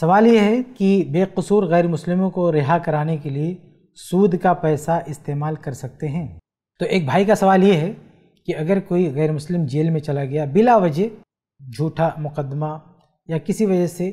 सवाल यह है कि बेकसूर गैर मुस्लिमों को रिहा कराने के लिए सूद का पैसा इस्तेमाल कर सकते हैं तो एक भाई का सवाल ये है कि अगर कोई गैर मुस्लिम जेल में चला गया बिला वजह झूठा मुकदमा या किसी वजह से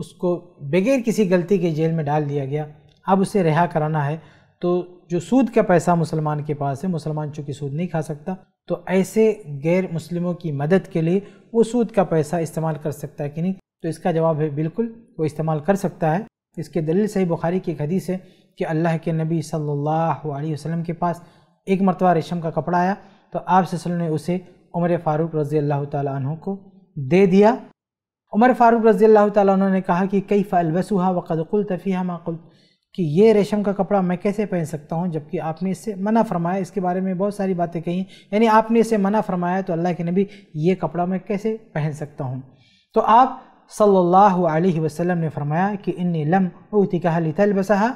उसको बगैर किसी गलती के जेल में डाल दिया गया अब उसे रिहा कराना है तो जो सूद का पैसा मुसलमान के पास है मुसलमान चूँकि सूद नहीं खा सकता तो ऐसे गैर मुस्लिमों की मदद के लिए वो सूद का पैसा इस्तेमाल कर सकता है कि नहीं तो इसका जवाब है बिल्कुल वो इस्तेमाल कर सकता है इसके दलील सही बुखारी की एक हदीस है कि अल्लाह के नबी सल्लल्लाहु अलैहि वसल्लम के पास एक मरतबा रेशम का कपड़ा आया तो आप वसल्लम ने उसे उमर फ़ारूक रज़ी अल्लाह तु को दे दिया उमर फ़ारूक रज़ी अल्लाह तु ने कहा कि कई फ़लबसुहा वक़दुल तफ़ीहा माकुल कि ये रेशम का कपड़ा मैं कैसे पहन सकता हूँ जबकि आपने इससे मना फरमाया इसके बारे में बहुत सारी बातें कही यानी आपने इसे मना फरमाया तो अल्लाह के नबी ये कपड़ा मैं कैसे पहन सकता हूँ तो आप सल्लल्लाहु अलैहि वसल्लम ने फरमाया कि इन्नी लम उतिकहा लितलबसहा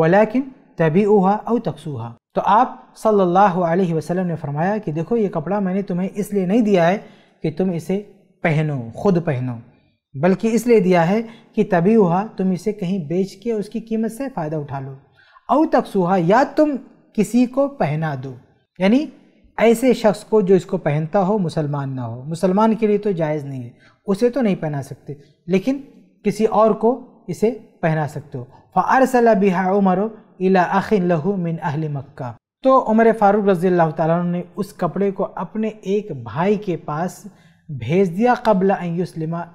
वलाकिन तबीऊहा और तकसूहा तो आप सल्लल्लाहु अलैहि वसल्लम ने फरमाया कि देखो ये कपड़ा मैंने तुम्हें इसलिए नहीं दिया है कि तुम इसे पहनो खुद पहनो बल्कि इसलिए दिया है कि तभी हुआ तुम इसे कहीं बेच के उसकी कीमत से फ़ायदा उठा लो और तकसूहा या तुम किसी को पहना दो यानी ऐसे शख्स को जो इसको पहनता हो मुसलमान ना हो मुसलमान के लिए तो जायज़ नहीं है उसे तो नहीं पहना सकते लेकिन किसी और को इसे पहना सकते हो फ़ारसला बिहा उमर इला अखिन लहू मिन अहल मक्का तो उमर फ़ारूक रज़ी अल्लाह तु ने उस कपड़े को अपने एक भाई के पास भेज दिया कबल युसलिमा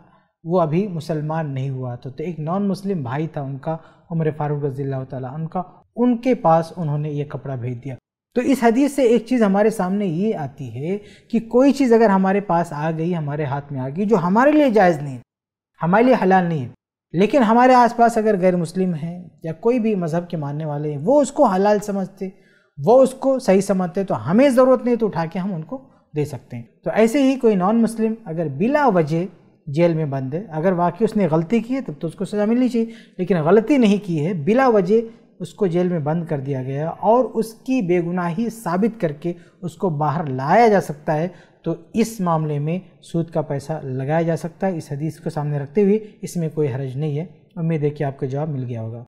वो अभी मुसलमान नहीं हुआ तो, तो एक नॉन मुस्लिम भाई था उनका उमर फ़ारूक रजील्ला अल्लाह उनका उनके पास उन्होंने ये कपड़ा भेज दिया तो इस हदीस से एक चीज़ हमारे सामने ये आती है कि कोई चीज़ अगर हमारे पास आ गई हमारे हाथ में आ गई जो हमारे लिए जायज़ नहीं हमारे लिए हलाल नहीं है लेकिन हमारे आसपास अगर गैर मुस्लिम हैं या कोई भी मज़हब के मानने वाले हैं वो उसको हलाल समझते वो उसको सही समझते तो हमें ज़रूरत नहीं तो उठा के हम उनको दे सकते हैं तो ऐसे ही कोई नॉन मुस्लिम अगर बिला वजह जेल में बंद है अगर वाकई उसने गलती की है तब तो उसको सज़ा मिलनी चाहिए लेकिन गलती नहीं की है बिला वजह उसको जेल में बंद कर दिया गया और उसकी बेगुनाही साबित करके उसको बाहर लाया जा सकता है तो इस मामले में सूद का पैसा लगाया जा सकता है इस हदीस को सामने रखते हुए इसमें कोई हरज नहीं है उम्मीद है कि आपका जवाब मिल गया होगा